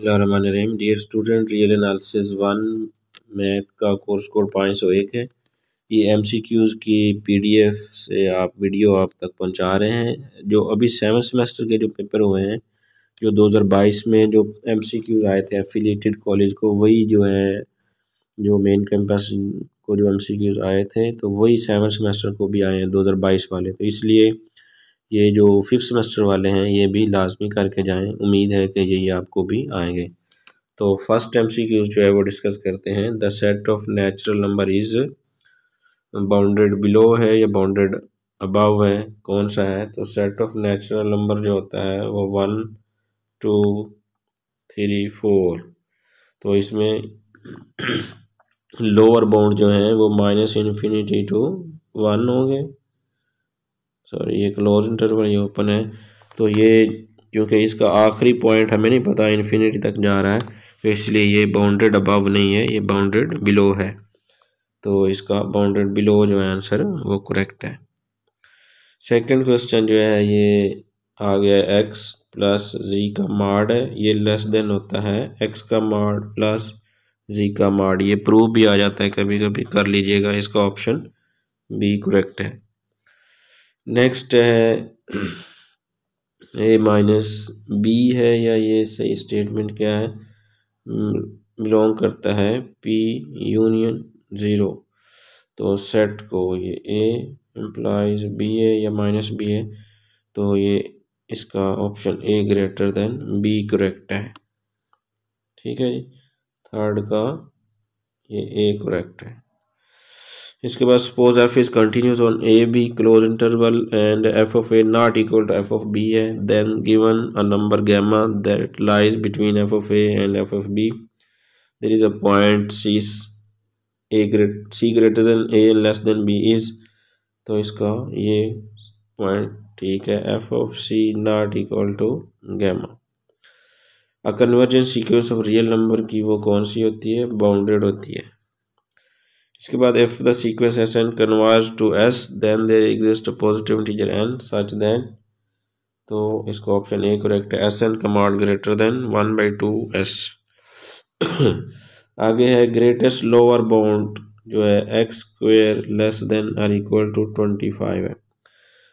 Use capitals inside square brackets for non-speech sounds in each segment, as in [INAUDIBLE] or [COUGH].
रहीम dear student real analysis one math का course code पाँच सौ एक है ये एम सी क्यूज़ की पी डी एफ से आप वीडियो आप तक पहुँचा रहे हैं जो अभी सेवन सेमेस्टर के जो पेपर हुए हैं जो दो हज़ार बाईस में जो एम सी क्यूज़ आए थे एफिलेटेड कॉलेज को वही जो है जो मेन कैंपस को जो एम सी क्यूज़ आए थे तो वही सेवन सेमेस्टर को भी आए हैं दो हज़ार बाईस वाले तो इसलिए ये जो फिफ्थ सेमेस्टर वाले हैं ये भी लाजमी करके जाएँ उम्मीद है कि ये आपको भी आएंगे तो फर्स्ट एम सी क्यूज़ जो है वो डिस्कस करते हैं the set of natural number is bounded below है या बाउंडेड अबव है कौन सा है तो सेट ऑफ नेचुरल नंबर जो होता है वो वन टू थ्री फोर तो इसमें लोअर [CLEARS THROAT] बाउंड जो है वो माइनस इन्फिनिटी टू वन हो गए सॉरी ये क्लोज इंटरवल ये ओपन है तो ये क्योंकि इसका आखिरी पॉइंट हमें नहीं पता इन्फिनिटी तक जा रहा है तो इसलिए ये बाउंड्रेड अबव नहीं है ये बाउंड्रेड बिलो है तो इसका बाउंड्रेड बिलो जो है आंसर वो करेक्ट है सेकंड क्वेश्चन जो है ये आ गया एक्स प्लस जी का मार्ड है ये लेस देन होता है एक्स का मार्ड प्लस जी का मार्ड ये प्रूव भी आ जाता है कभी कभी कर लीजिएगा इसका ऑप्शन बी करेक्ट है नेक्स्ट है ए माइनस बी है या ये सही स्टेटमेंट क्या है बिलोंग hmm, करता है पी यूनियन ज़ीरो तो सेट को ये ए एम्प्लाइज बी है या माइनस बी है तो ये इसका option A greater than B correct है ठीक है जी थर्ड का ये ए करेक्ट है इसके बाद suppose F is continuous on A B close interval and F of A not equal to F of B है then given a number gamma that lies between F of A and F of B there is a point C A great C greater than A less than B is तो इसका ये point ठीक है F of C not equal to gamma a convergence sequence of real number की वो कौन सी होती है बाउंडेड होती है इसके बाद if the sequence S N converge to S then there exist positive integer N such then तो इसको ऑप्शन ए करेक्ट है S N command greater than one by two S आगे है ग्रेटेस्ट लोअर बाउंड जो है X square less than or equal to twenty five है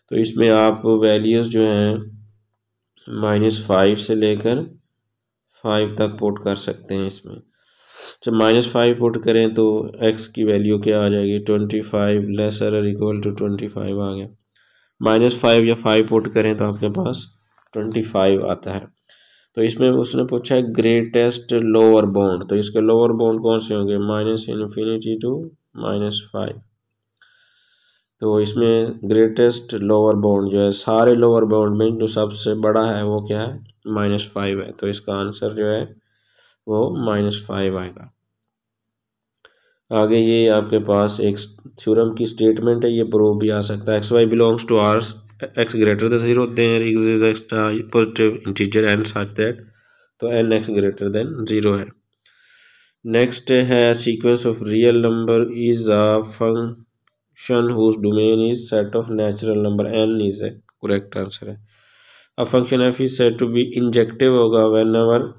तो इसमें आप वैल्यूज़ जो हैं माइनस फाइव से लेकर फाइव तक पोट कर सकते हैं इसमें जब माइनस फाइव पुट करें तो एक्स की वैल्यू क्या आ जाएगी twenty five lesser or equal to twenty five आ गया माइनस फाइव या फाइव पुट करें तो आपके पास ट्वेंटी फाइव आता है तो इसमें उसने पूछा है ग्रेटेस्ट लोअर बाउंड तो इसके लोअर बाउंड कौन से होंगे minus infinity to minus five तो इसमें ग्रेटेस्ट लोअर बाउंड जो है सारे लोअर बाउंड में जो सबसे बड़ा है वो क्या है माइनस फाइव है तो इसका आंसर जो है वो माइनस फाइव आएगा आगे ये आपके पास एक थ्योरम की स्टेटमेंट है ये प्रो भी आ सकता है X Y belongs to R X greater than zero then X is extra positive integer N such that तो N X greater than zero है नेक्स्ट है sequence of real number is a function whose domain is set of natural number N is A correct answer है a function F is set to be injective होगा whenever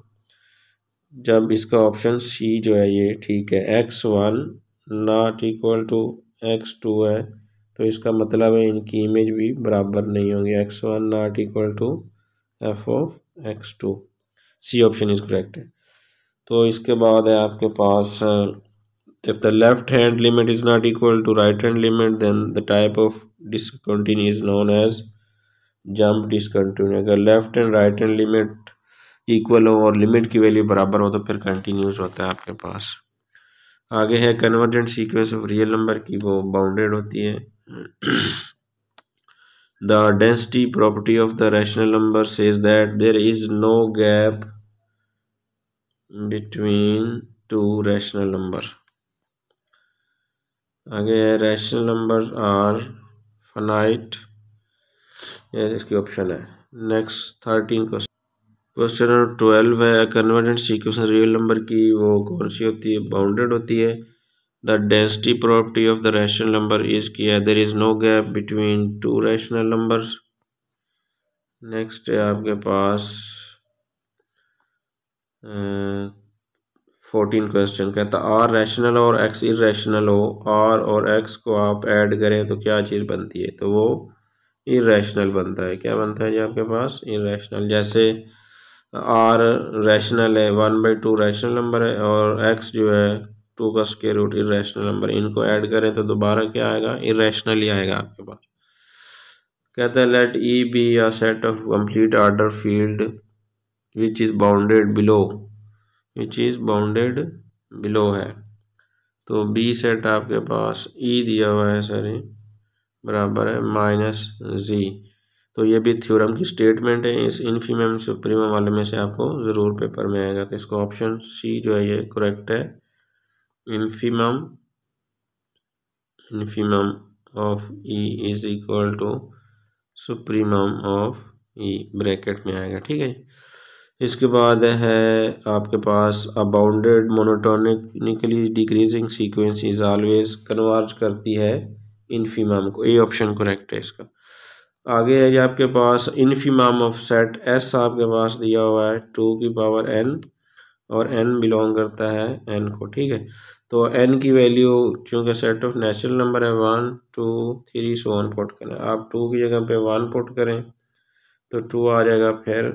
जब इसका option C जो है ये ठीक है X one not equal to X two है तो इसका मतलब है इनकी इमेज भी बराबर नहीं होगी X one not equal to F of X two C option is correct है तो इसके बाद है आपके पास if the left hand limit is not equal to right hand limit then the type of discontinue is known as jump discontinue अगर left and right hand limit equal हो और लिमिट की वैल्यू बराबर हो तो फिर कंटिन्यूस होता है आपके पास आगे है convergent sequence of real number की वो बाउंडेड होती है the density property of the rational number says that there is no gap between two rational number आगे है रैशनल नंबर आर फनाइट इसकी ऑप्शन है next thirteen question question number twelve है convergent sequence real number की वो कौन सी होती है बाउंडेड होती है the density property of the rational number is किया there is no gap between two rational numbers next है आपके पास फोर्टीन क्वेश्चन कहता आर रैशनल और एक्स इरेशनल हो आर और एक्स को आप ऐड करें तो क्या चीज़ बनती है तो वो इरेशनल बनता है क्या बनता है जी आपके पास इरेशनल जैसे आर रैशनल है one by two rational number है और एक्स जो है टू का स्केयर रूट इेशनल नंबर इनको ऐड करें तो दोबारा क्या आएगा इेशनल ही आएगा आपके पास कहते हैं let E be a set of complete order field which is bounded below which is bounded below है तो बी सेट आपके पास ई e दिया हुआ है सॉरी बराबर है माइनस जी तो ये भी थ्योरम की स्टेटमेंट है इस इनफीमम सुप्रीमम वाले में से आपको ज़रूर पेपर में आएगा तो इसको ऑप्शन सी जो है ये करेक्ट है infimum infimum of E is equal to supremum of E bracket में आएगा ठीक है इसके बाद है आपके पास a bounded monotonically decreasing sequence is always converge करती है इन्फीमम को ए ऑप्शन करेक्ट है इसका आगे है जी आपके पास इन्फीमाम ऑफ सेट एस आपके पास दिया हुआ है टू की पावर एन और एन बिलोंग करता है एन को ठीक है तो एन की वैल्यू चूँकि सेट ऑफ नेचुरल नंबर है one two three so one put करें आप टू की जगह पे वन पुट करें तो टू आ जाएगा फिर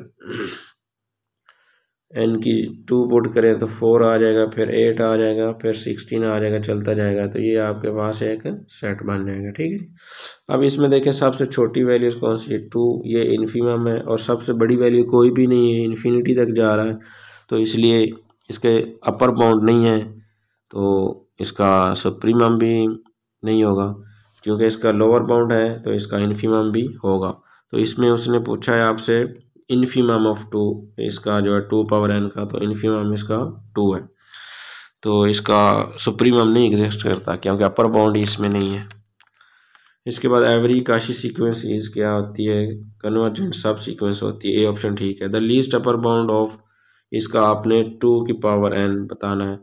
एन की टू पुट करें तो फोर आ जाएगा फिर एट आ जाएगा फिर सिक्सटीन आ जाएगा चलता जाएगा तो ये आपके पास एक सेट बन जाएगा ठीक है अब इसमें देखें सबसे छोटी वैल्यूज कौन सी है टू ये इन्फीमम है और सबसे बड़ी वैल्यू कोई भी नहीं है इन्फिनिटी तक जा रहा है तो इसलिए इसके अपर बाउंड नहीं है तो इसका सुप्रीमम भी नहीं होगा क्योंकि इसका लोअर बाउंड है तो इसका इन्फीमम भी होगा तो इसमें उसने पूछा है आपसे इन्फ़ीम ऑफ टू इसका जो है टू पावर एन का तो इन्फीमाम इसका टू है तो इसका सुप्रीमम नहीं एग्जिस्ट करता क्योंकि अपर बाउंड इसमें नहीं है इसके बाद एवरी काशी सीक्वेंस इज क्या होती है कन्वर्जेंट सब सीक्वेंस होती है ए ऑप्शन ठीक है the least upper bound of इसका आपने टू की पावर एन बताना है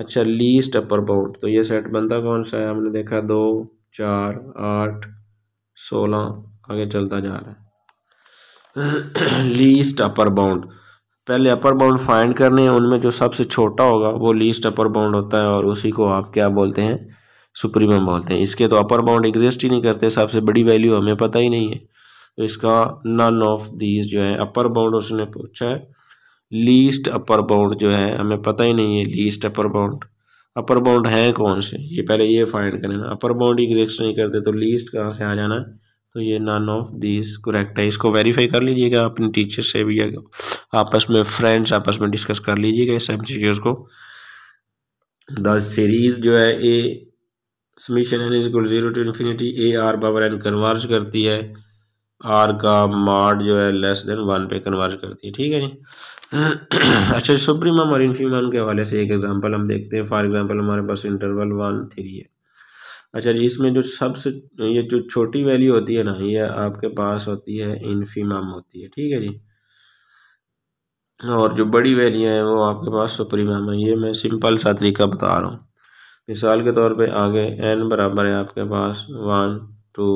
अच्छा लीस्ट अपर बाउंड तो ये सेट बनता कौन सा है हमने देखा दो चार आठ सोलह आगे चलता जा रहा है लीस्ट अपर बाउंड पहले अपर बाउंड फाइंड करने हैं उनमें जो सबसे छोटा होगा वो लीस्ट अपर बाउंड होता है और उसी को आप क्या बोलते हैं सुप्रीमम बोलते हैं इसके तो अपर बाउंड एग्जिस्ट ही नहीं करते सबसे बड़ी वैल्यू हमें पता ही नहीं है तो इसका नन ऑफ दीज जो है अपर बाउंड उसने पूछा है लीस्ट अपर बाउंड जो है हमें पता ही नहीं है least upper bound upper bound है कौन से ये पहले ये फाइंड करें ना अपर बाउंड एग्जिस्ट नहीं करते तो लीस्ट कहाँ से आ जाना है तो ये नन ऑफ दिस करेक्ट है इसको वेरीफाई कर लीजिएगा अपने टीचर से भी आपस में फ्रेंड्स आपस में डिस्कस कर लीजिएगा इस एम को द सीरीज जो है a summation n is equal zero to infinity a r power n converge करती है आर का मार्ड जो है लेस देन वन पे कन्वर्ज करती है ठीक है जी [CLEARS THROAT] अच्छा सुप्रीमम और इन्फीमम के हवाले से एक एग्जांपल हम देखते हैं फॉर एग्जांपल हमारे पास इंटरवल वन थ्री है अच्छा जी इसमें जो सबसे ये जो छोटी वैल्यू होती है ना ये आपके पास होती है इन्फीमम होती है ठीक है जी और जो बड़ी वैल्यू है वो आपके पास सुप्रीमम है ये मैं सिंपल सा तरीका बता रहा हूँ मिसाल के तौर पे आगे एन बराबर है आपके पास वन टू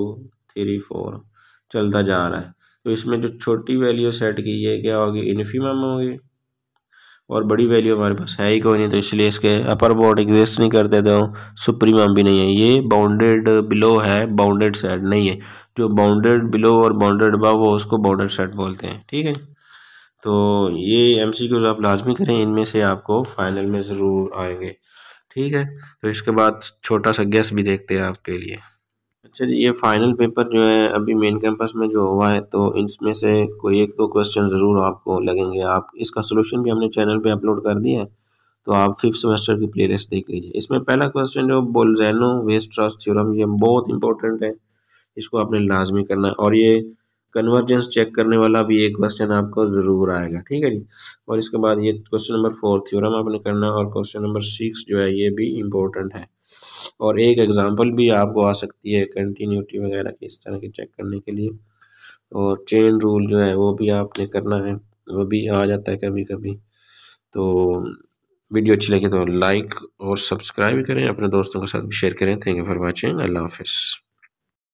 थ्री फोर चलता जा रहा है तो इसमें जो छोटी वैल्यू सेट की है क्या होगी इन्फीमम होगी और बड़ी वैल्यू हमारे पास है ही कोई नहीं तो इसलिए इसके अपर बाउंड एग्जिस्ट नहीं करते तो सुप्रीमम भी नहीं है ये बाउंडेड बिलो है बाउंडेड सेट नहीं है जो बाउंडेड बिलो और बाउंडेड अबव वो उसको बाउंडेड सेट बोलते हैं ठीक है तो ये एम सी क्यूज आप लाजमी करें इनमें से आपको फाइनल में ज़रूर आएंगे ठीक है तो इसके बाद छोटा सा गैस भी देखते हैं आपके लिए अच्छा जी ये फाइनल पेपर जो है अभी मेन कैंपस में जो हुआ है तो इसमें से कोई एक दो क्वेश्चन ज़रूर आपको लगेंगे आप इसका सोल्यूशन भी हमने चैनल पे अपलोड कर दिया है तो आप फिफ्थ सेमेस्टर की प्लेलिस्ट देख लीजिए इसमें पहला क्वेश्चन जो बोलजैनो वेस्ट ट्रस्ट थ्योरम ये बहुत इंपॉर्टेंट है इसको आपने लाजमी करना है और ये कन्वर्जेंस चेक करने वाला भी एक क्वेश्चन आपको ज़रूर आएगा ठीक है जी और इसके बाद ये क्वेश्चन नंबर फोर थ्योरम आपने करना है और क्वेश्चन नंबर सिक्स जो है ये भी इम्पोर्टेंट है और एक एग्जांपल भी आपको आ सकती है कंटिन्यूटी वगैरह की इस तरह की चेक करने के लिए और चेन रूल जो है वो भी आपने करना है वो भी आ जाता है कभी कभी तो वीडियो अच्छी लगी तो लाइक और सब्सक्राइब करें अपने दोस्तों के साथ भी शेयर करें थैंक यू फॉर वॉचिंग अल्लाह हाफिज़